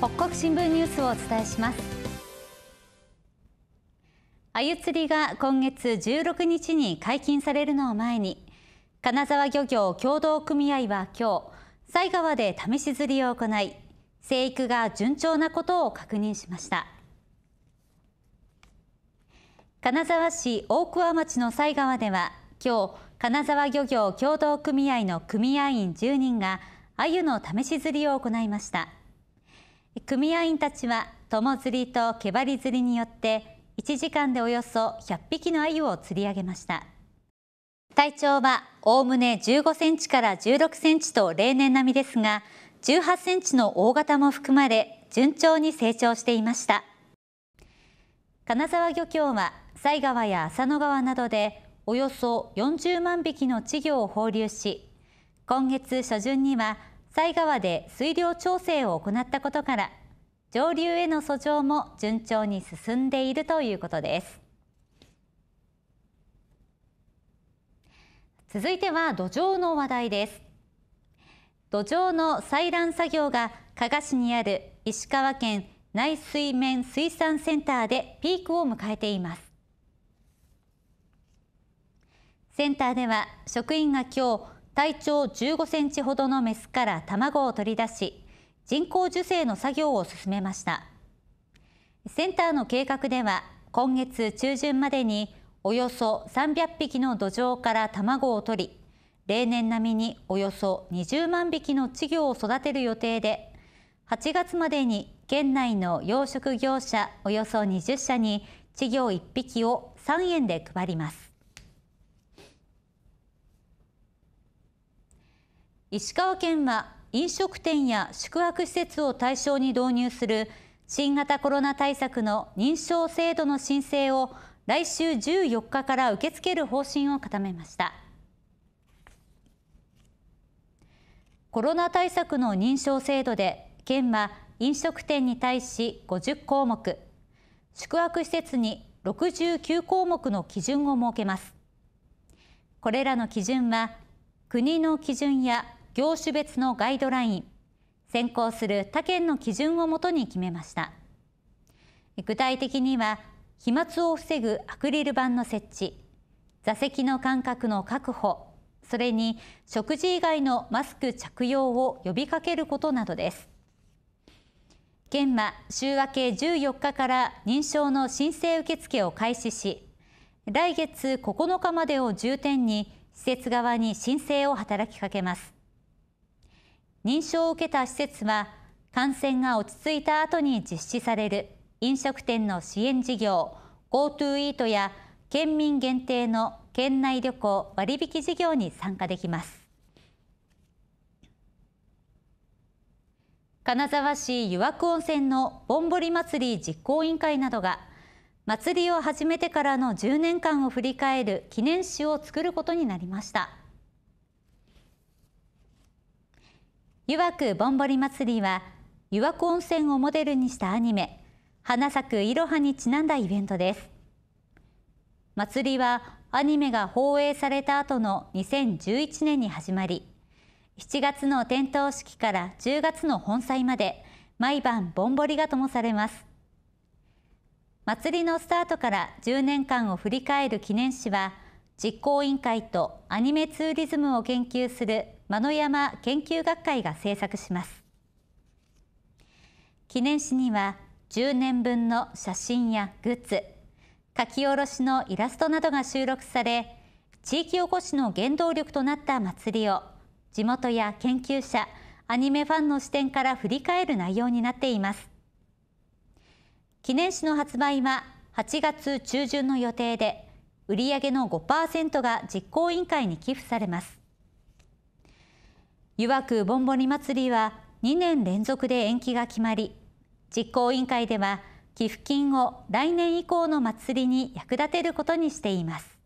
北国新聞ニュースをお伝えします鮎釣りが今月16日に解禁されるのを前に金沢漁業協同組合は今日西川で試し釣りを行い生育が順調なことを確認しました金沢市大桑町の西川では今日金沢漁業協同組合の組合員10人が鮎の試し釣りを行いました組合員たちは友釣りと毛張り釣りによって1時間でおよそ100匹の鮎を釣り上げました体長はおおむね15センチから16センチと例年並みですが18センチの大型も含まれ順調に成長していました金沢漁協は犀川や浅野川などでおよそ40万匹の稚魚を放流し今月初旬には犀川で水量調整を行ったことから上流への遡上も順調に進んでいるということです続いては土壌の話題です土壌の採卵作業が加賀市にある石川県内水面水産センターでピークを迎えていますセンターでは職員が今日体長15センチほどのメスから卵を取り出し人工授精の作業を進めましたセンターの計画では今月中旬までにおよそ300匹の土壌から卵を取り例年並みにおよそ20万匹の稚魚を育てる予定で8月までに県内の養殖業者およそ20社に稚魚1匹を3円で配ります石川県は飲食店や宿泊施設を対象に導入する新型コロナ対策の認証制度の申請を来週14日から受け付ける方針を固めましたコロナ対策の認証制度で県は飲食店に対し50項目宿泊施設に69項目の基準を設けますこれらの基準は国の基準や業種別のガイドライン先行する他県の基準をもとに決めました具体的には飛沫を防ぐアクリル板の設置座席の間隔の確保それに食事以外のマスク着用を呼びかけることなどです県は週明け14日から認証の申請受付を開始し来月9日までを重点に施設側に申請を働きかけます認証を受けた施設は感染が落ち着いた後に実施される飲食店の支援事業 GoTo イートや県民限定の県内旅行割引事業に参加できます金沢市湯涌温泉のぼんぼり祭り実行委員会などが祭りを始めてからの10年間を振り返る記念誌を作ることになりました湯涌ぼんぼり祭りは湯涌温泉をモデルにしたアニメ花咲くいろはにちなんだイベントです祭りはアニメが放映された後の2011年に始まり7月の点灯式から10月の本祭まで毎晩ぼんぼりが灯されます祭りのスタートから10年間を振り返る記念誌は実行委員会とアニメツーリズムを研究する間野山研究学会が制作します記念誌には10年分の写真やグッズ書き下ろしのイラストなどが収録され地域おこしの原動力となった祭りを地元や研究者アニメファンの視点から振り返る内容になっています記念誌の発売は8月中旬の予定で売上の5%が実行委員会に寄付されます湯涌ぼんぼり祭りは2年連続で延期が決まり、実行委員会では寄付金を来年以降の祭りに役立てることにしています。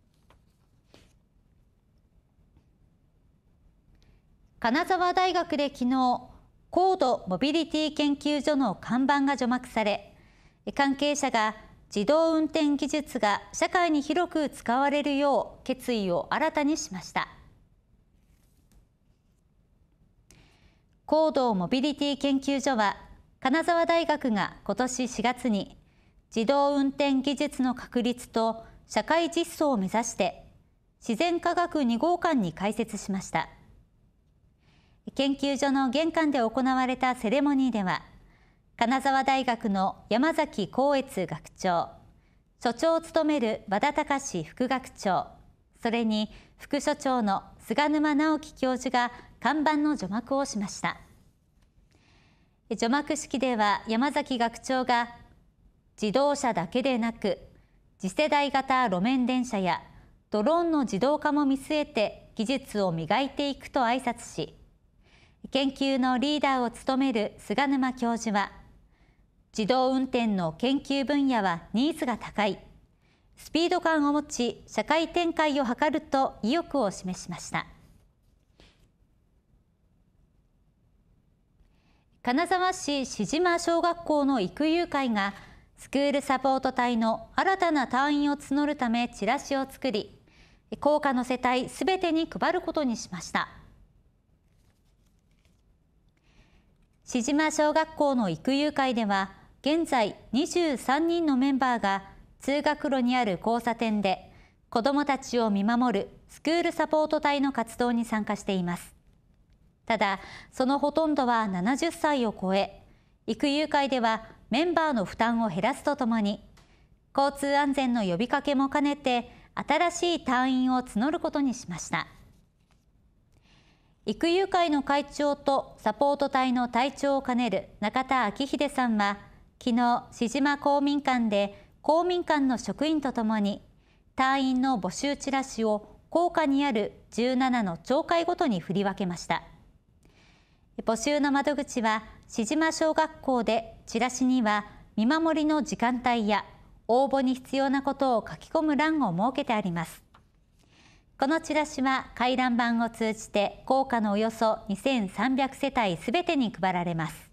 金沢大学で昨日、高度モビリティ研究所の看板が除幕され、関係者が自動運転技術が社会に広く使われるよう決意を新たにしました。行動モビリティ研究所は金沢大学が今年4月に自動運転技術の確立と社会実装を目指して自然科学2号館に開設しました研究所の玄関で行われたセレモニーでは金沢大学の山崎光悦学長所長を務める和田隆副学長それに副所長の菅沼直樹教授が看板の除幕をしました除幕式では山崎学長が自動車だけでなく次世代型路面電車やドローンの自動化も見据えて技術を磨いていくと挨拶し研究のリーダーを務める菅沼教授は自動運転の研究分野はニーズが高いスピード感を持ち社会展開を図ると意欲を示しました。金沢市志島小学校の育友会がスクールサポート隊の新たな隊員を募るためチラシを作り効果の世帯すべてに配ることにしました志島小学校の育友会では現在23人のメンバーが通学路にある交差点で子どもたちを見守るスクールサポート隊の活動に参加していますただそのほとんどは70歳を超え育友会ではメンバーの負担を減らすとともに交通安全の呼びかけも兼ねて新しい隊員を募ることにしました育友会の会長とサポート隊の隊長を兼ねる中田昭秀さんは昨日志島公民館で公民館の職員とともに隊員の募集チラシを高架にある17の町会ごとに振り分けました。募集の窓口は志島小学校でチラシには見守りの時間帯や応募に必要なことを書き込む欄を設けてありますこのチラシは回覧板を通じて効果のおよそ2300世帯すべてに配られます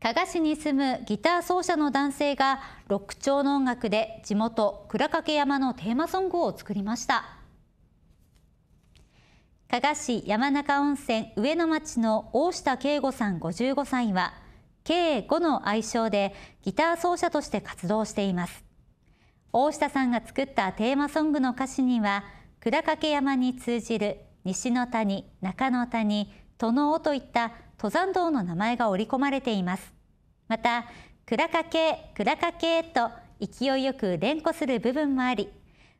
加賀市に住むギター奏者の男性がロック調の音楽で地元倉掛山のテーマソングを作りました加賀市山中温泉上野町の大下慶吾さん55歳は K5 の愛称でギター奏者として活動しています大下さんが作ったテーマソングの歌詞には倉掛山に通じる西の谷、中の谷、殿尾といった登山道の名前が織り込まれていますまた倉掛、倉掛と勢いよく連呼する部分もあり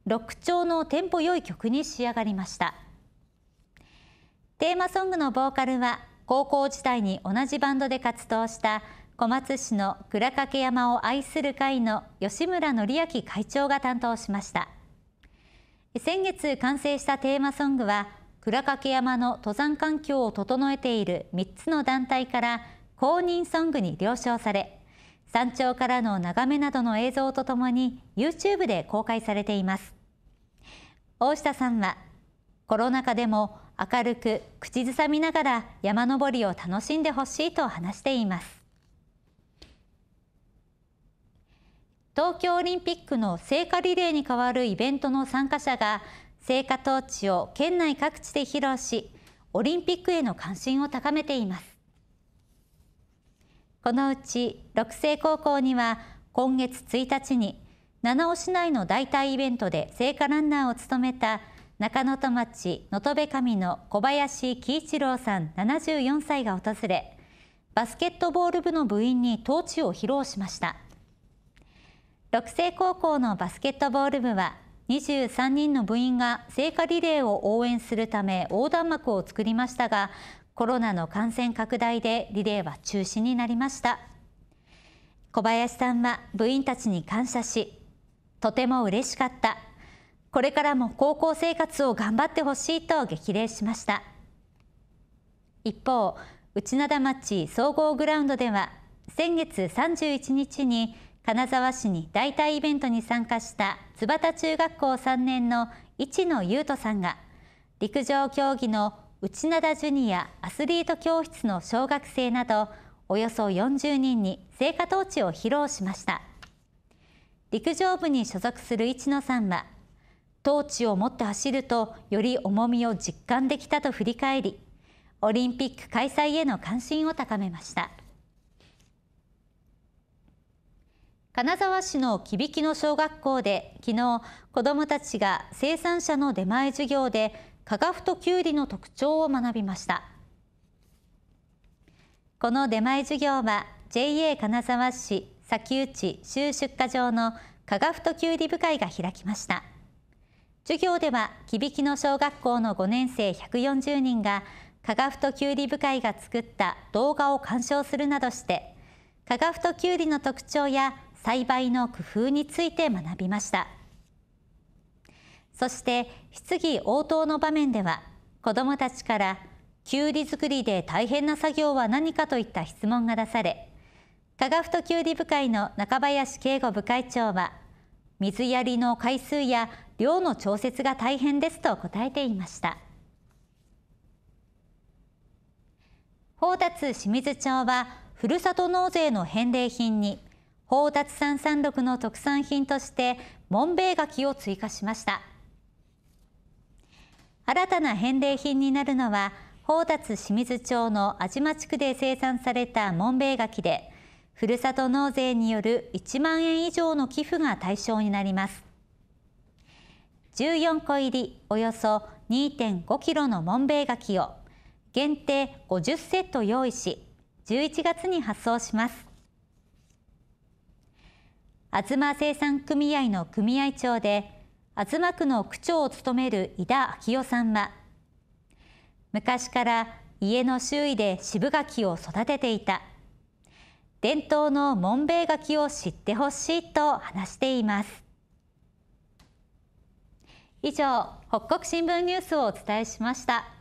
6調のテンポ良い曲に仕上がりましたテーマソングのボーカルは高校時代に同じバンドで活動した小松市の倉掛山を愛する会の吉村紀明会長が担当しました先月完成したテーマソングは倉掛山の登山環境を整えている3つの団体から公認ソングに了承され山頂からの眺めなどの映像とともに YouTube で公開されています大下さんはコロナ禍でも明るく口ずさみながら山登りを楽しんでほしいと話しています東京オリンピックの聖火リレーに代わるイベントの参加者が聖火トーチを県内各地で披露しオリンピックへの関心を高めていますこのうち六星高校には今月1日に七尾市内の代替イベントで聖火ランナーを務めた中能登町のとべ神の小林喜一郎さん74歳が訪れバスケットボール部の部員にトーチを披露しました六星高校のバスケットボール部は23人の部員が聖火リレーを応援するため横断幕を作りましたがコロナの感染拡大でリレーは中止になりました小林さんは部員たちに感謝しとても嬉しかったこれからも高校生活を頑張ってほしいと激励しました一方内灘町総合グラウンドでは先月31日に金沢市に代替イベントに参加した津幡中学校3年の市野優斗さんが陸上競技の内灘ジュニアアスリート教室の小学生などおよそ40人に聖火トーチを披露しました陸上部に所属する市野さんはトーチを持って走るとより重みを実感できたと振り返りオリンピック開催への関心を高めました金沢市の木引の小学校で昨日子どもたちが生産者の出前授業でカガフとキュウリの特徴を学びましたこの出前授業は JA 金沢市砂丘地州出荷場のカガフとキュウリ部会が開きました。授業では響きの小学校の5年生140人ががふときゅうり部会が作った動画を鑑賞するなどしてがふときゅうりの特徴や栽培の工夫について学びましたそして質疑応答の場面では子どもたちからきゅうり作りで大変な作業は何かといった質問が出されがふときゅうり部会の中林慶吾部会長は水やりの回数や量の調節が大変ですと答えていました宝達清水町はふるさと納税の返礼品に宝達三三六の特産品として門塀柿を追加しました新たな返礼品になるのは宝達清水町の安島地区で生産された門塀柿でふるさと納税による1万円以上の寄付が対象になります14個入りおよそ2.5キロのもん柿を限定50セット用意し11月に発送します妻生産組合の組合長で妻区の区長を務める井田昭夫さんは昔から家の周囲で渋柿を育てていた伝統の紋平柿を知ってほしいと話しています以上北国新聞ニュースをお伝えしました